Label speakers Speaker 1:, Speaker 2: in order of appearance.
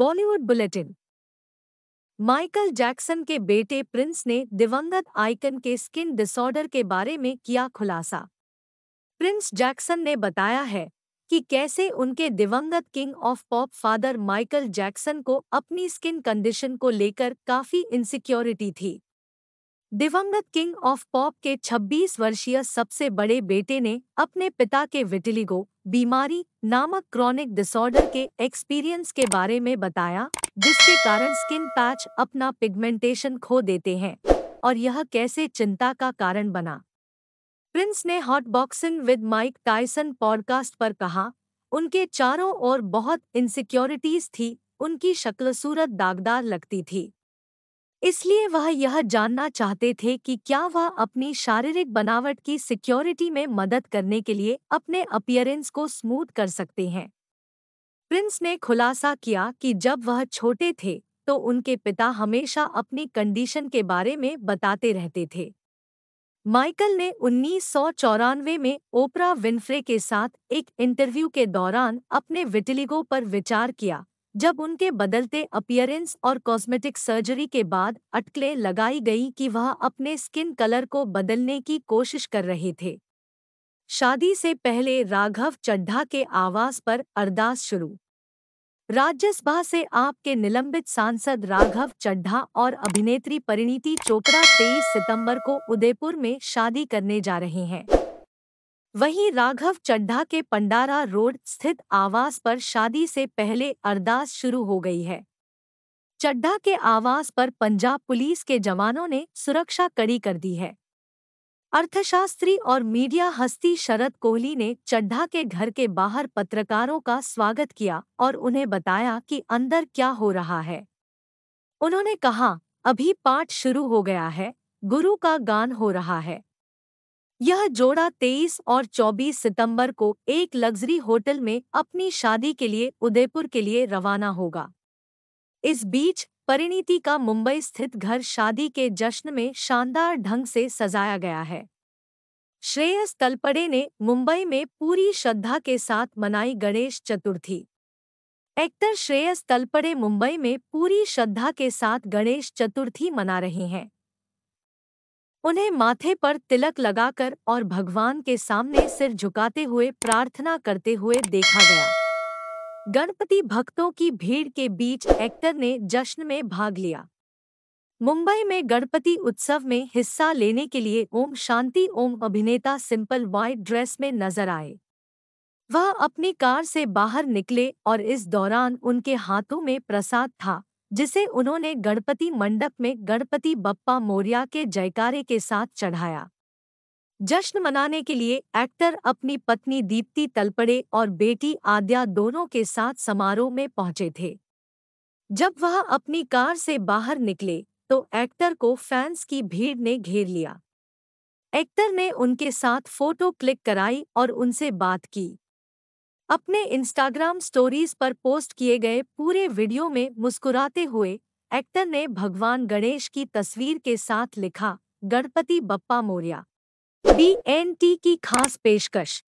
Speaker 1: Bollywood bulletin Michael Jackson के बेटे Prince ने दिवंगत आइकन के स्किन डिसऑर्डर के बारे में किया खुलासा प्रिंस जैक्सन ने बताया है कि कैसे उनके दिवंगत king of pop father Michael Jackson को अपनी स्किन कंडीशन को लेकर काफी इनसिक्योरिटी थी दिवंगत किंग ऑफ पॉप के 26 वर्षीय सबसे बड़े बेटे ने अपने पिता के विटिलिगो बीमारी नामक क्रॉनिक डिसऑर्डर के एक्सपीरियंस के बारे में बताया जिसके कारण स्किन पैच अपना पिगमेंटेशन खो देते हैं और यह कैसे चिंता का कारण बना प्रिंस ने hot boxing with Mike Tyson podcast पर कहा उनके चारों ओर बहुत इनसिक्योरिटीज थी उनकी शक्ल सूरत दागदार लगती थी इसलिए वह यह जानना चाहते थे कि क्या वह अपनी शारीरिक बनावट की सिक्योरिटी में मदद करने के लिए अपने अपियरेंस को स्मूथ कर सकते हैं प्रिंस ने खुलासा किया कि जब वह छोटे थे तो उनके पिता हमेशा अपनी कंडीशन के बारे में बताते रहते थे माइकल ने उन्नीस में ओपरा विन्फ्रे के साथ एक इंटरव्यू के दौरान अपने विटिलिगो पर विचार किया जब उनके बदलते अपियरेंस और कॉस्मेटिक सर्जरी के बाद अटकलें लगाई गई कि वह अपने स्किन कलर को बदलने की कोशिश कर रहे थे शादी से पहले राघव चड्ढा के आवास पर अरदास शुरू राज्यसभा से आपके निलंबित सांसद राघव चड्ढा और अभिनेत्री परिणीति चोपड़ा 23 सितंबर को उदयपुर में शादी करने जा रहे हैं वहीं राघव चड्ढा के पंडारा रोड स्थित आवास पर शादी से पहले अरदास शुरू हो गई है चड्ढा के आवास पर पंजाब पुलिस के जवानों ने सुरक्षा कड़ी कर दी है अर्थशास्त्री और मीडिया हस्ती शरद कोहली ने चड्ढा के घर के बाहर पत्रकारों का स्वागत किया और उन्हें बताया कि अंदर क्या हो रहा है उन्होंने कहा अभी पाठ शुरू हो गया है गुरु का गान हो रहा है यह जोड़ा 23 और 24 सितंबर को एक लग्जरी होटल में अपनी शादी के लिए उदयपुर के लिए रवाना होगा इस बीच परिणीति का मुंबई स्थित घर शादी के जश्न में शानदार ढंग से सजाया गया है श्रेयस तलपड़े ने मुंबई में पूरी श्रद्धा के साथ मनाई गणेश चतुर्थी एक्टर श्रेयस तलपड़े मुंबई में पूरी श्रद्धा के साथ गणेश चतुर्थी मना रहे हैं उन्हें माथे पर तिलक लगाकर और भगवान के सामने सिर झुकाते हुए प्रार्थना करते हुए देखा गया गणपति भक्तों की भीड़ के बीच एक्टर ने जश्न में भाग लिया मुंबई में गणपति उत्सव में हिस्सा लेने के लिए ओम शांति ओम अभिनेता सिंपल व्हाइट ड्रेस में नजर आए वह अपनी कार से बाहर निकले और इस दौरान उनके हाथों में प्रसाद था जिसे उन्होंने गणपति मंडप में गणपति बप्पा मोरिया के जयकारे के साथ चढ़ाया जश्न मनाने के लिए एक्टर अपनी पत्नी दीप्ति तलपड़े और बेटी आद्या दोनों के साथ समारोह में पहुंचे थे जब वह अपनी कार से बाहर निकले तो एक्टर को फैंस की भीड़ ने घेर लिया एक्टर ने उनके साथ फोटो क्लिक कराई और उनसे बात की अपने इंस्टाग्राम स्टोरीज पर पोस्ट किए गए पूरे वीडियो में मुस्कुराते हुए एक्टर ने भगवान गणेश की तस्वीर के साथ लिखा Ganpati Bappa Morya B N T की खास पेशकश